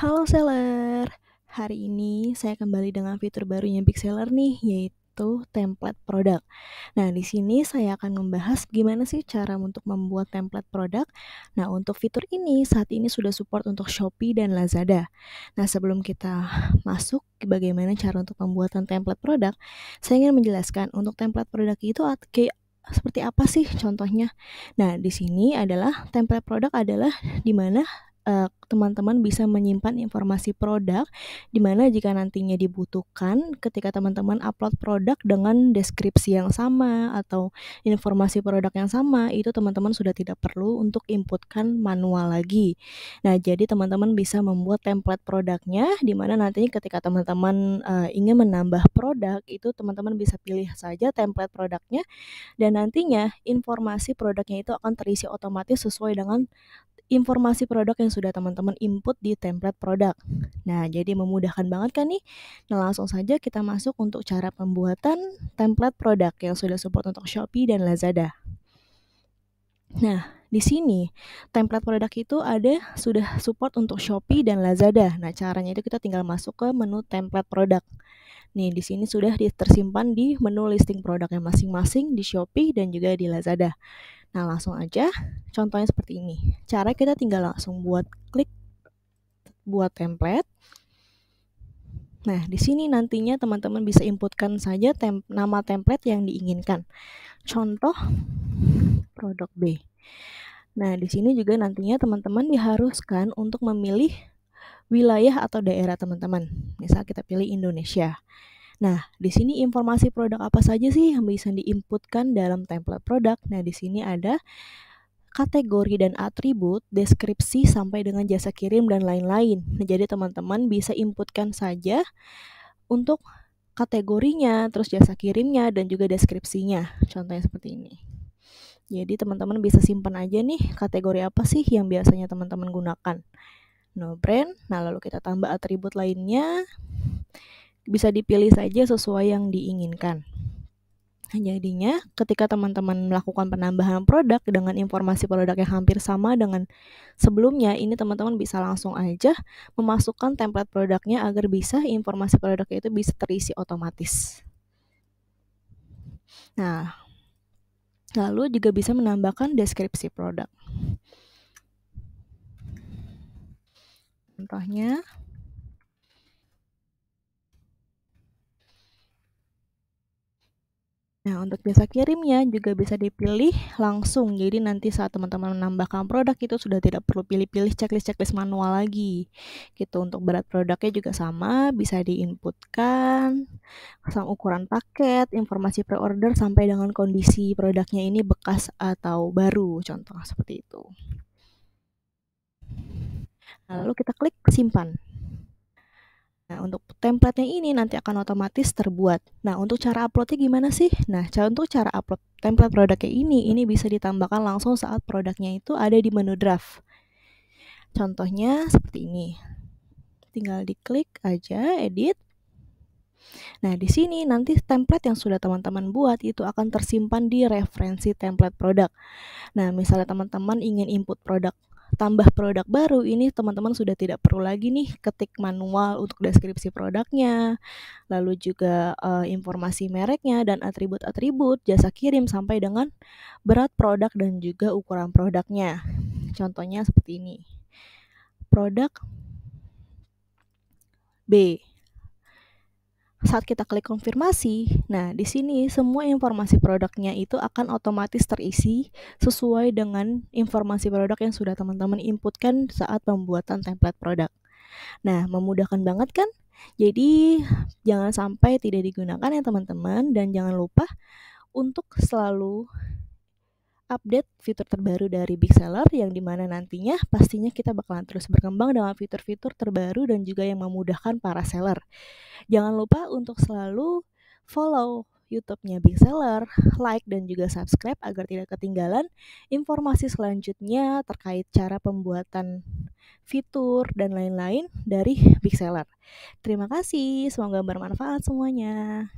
Halo seller, hari ini saya kembali dengan fitur barunya Big Seller nih, yaitu template produk. Nah, di sini saya akan membahas gimana sih cara untuk membuat template produk. Nah, untuk fitur ini saat ini sudah support untuk Shopee dan Lazada. Nah, sebelum kita masuk bagaimana cara untuk pembuatan template produk, saya ingin menjelaskan untuk template produk itu kayak seperti apa sih contohnya? Nah, di sini adalah template produk adalah di mana Eh, teman-teman uh, bisa menyimpan informasi produk di mana jika nantinya dibutuhkan ketika teman-teman upload produk dengan deskripsi yang sama atau informasi produk yang sama itu teman-teman sudah tidak perlu untuk inputkan manual lagi. Nah, jadi teman-teman bisa membuat template produknya di mana nantinya ketika teman-teman uh, ingin menambah produk itu teman-teman bisa pilih saja template produknya dan nantinya informasi produknya itu akan terisi otomatis sesuai dengan informasi produk yang sudah teman-teman input di template produk. Nah, jadi memudahkan banget kan nih. Nah, langsung saja kita masuk untuk cara pembuatan template produk yang sudah support untuk Shopee dan Lazada. Nah, di sini template produk itu ada sudah support untuk Shopee dan Lazada. Nah, caranya itu kita tinggal masuk ke menu template produk. Nih, di sini sudah tersimpan di menu listing produknya masing-masing di Shopee dan juga di Lazada. Nah, langsung aja contohnya seperti ini. Cara kita tinggal langsung buat klik buat template. Nah, di sini nantinya teman-teman bisa inputkan saja tem nama template yang diinginkan. Contoh produk B. Nah, di sini juga nantinya teman-teman diharuskan untuk memilih wilayah atau daerah teman-teman. Misal kita pilih Indonesia. Nah, di sini informasi produk apa saja sih yang bisa diinputkan dalam template produk? Nah, di sini ada kategori dan atribut, deskripsi sampai dengan jasa kirim dan lain-lain. Nah, jadi teman-teman bisa inputkan saja untuk kategorinya, terus jasa kirimnya dan juga deskripsinya. Contohnya seperti ini. Jadi teman-teman bisa simpan aja nih kategori apa sih yang biasanya teman-teman gunakan. No brand. Nah, lalu kita tambah atribut lainnya bisa dipilih saja sesuai yang diinginkan. Jadinya, ketika teman-teman melakukan penambahan produk dengan informasi produk yang hampir sama dengan sebelumnya, ini teman-teman bisa langsung aja memasukkan template produknya agar bisa informasi produknya itu bisa terisi otomatis. Nah, lalu juga bisa menambahkan deskripsi produk. Contohnya, Nah, untuk jasa kirimnya juga bisa dipilih langsung. Jadi nanti saat teman-teman menambahkan produk itu sudah tidak perlu pilih-pilih checklist-checklist manual lagi. Gitu untuk berat produknya juga sama, bisa diinputkan sama ukuran paket, informasi pre-order sampai dengan kondisi produknya ini bekas atau baru, contoh seperti itu. Nah, lalu kita klik simpan. Nah, untuk template-nya ini nanti akan otomatis terbuat. Nah, untuk cara uploadnya gimana sih? Nah, untuk cara upload template produknya ini, ini bisa ditambahkan langsung saat produknya itu ada di menu draft. Contohnya seperti ini. Tinggal diklik aja edit. Nah, di sini nanti template yang sudah teman-teman buat itu akan tersimpan di referensi template produk. Nah, misalnya teman-teman ingin input produk tambah produk baru ini teman-teman sudah tidak perlu lagi nih ketik manual untuk deskripsi produknya, lalu juga uh, informasi mereknya dan atribut-atribut jasa kirim sampai dengan berat produk dan juga ukuran produknya. Contohnya seperti ini. Produk B saat kita klik konfirmasi, nah di sini semua informasi produknya itu akan otomatis terisi sesuai dengan informasi produk yang sudah teman-teman inputkan saat pembuatan template produk. Nah, memudahkan banget kan? Jadi jangan sampai tidak digunakan ya teman-teman dan jangan lupa untuk selalu update fitur terbaru dari Big Seller yang dimana nantinya pastinya kita bakalan terus berkembang dengan fitur-fitur terbaru dan juga yang memudahkan para seller. Jangan lupa untuk selalu follow YouTube-nya Big Seller, like dan juga subscribe agar tidak ketinggalan informasi selanjutnya terkait cara pembuatan fitur dan lain-lain dari Big Seller. Terima kasih, semoga bermanfaat semuanya.